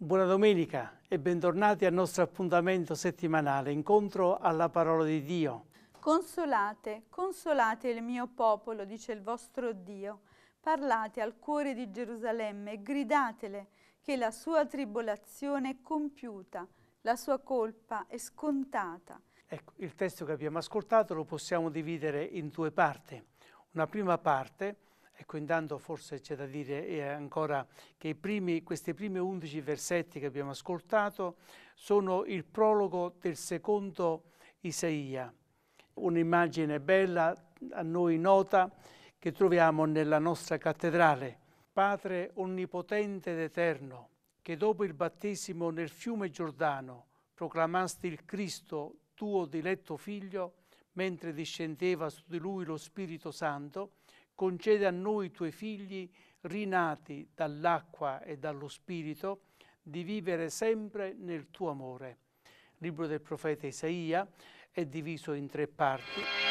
Buona domenica e bentornati al nostro appuntamento settimanale, incontro alla parola di Dio. Consolate, consolate il mio popolo, dice il vostro Dio. Parlate al cuore di Gerusalemme e gridatele che la sua tribolazione è compiuta, la sua colpa è scontata. Ecco, il testo che abbiamo ascoltato lo possiamo dividere in due parti. Una prima parte Ecco, intanto forse c'è da dire eh, ancora che primi, questi primi 11 versetti che abbiamo ascoltato sono il prologo del secondo Isaia, un'immagine bella a noi nota che troviamo nella nostra cattedrale. Padre onnipotente ed eterno, che dopo il battesimo nel fiume Giordano proclamasti il Cristo tuo diletto figlio, mentre discendeva su di lui lo Spirito Santo, concede a noi tuoi figli, rinati dall'acqua e dallo Spirito, di vivere sempre nel tuo amore. Il libro del profeta Isaia è diviso in tre parti.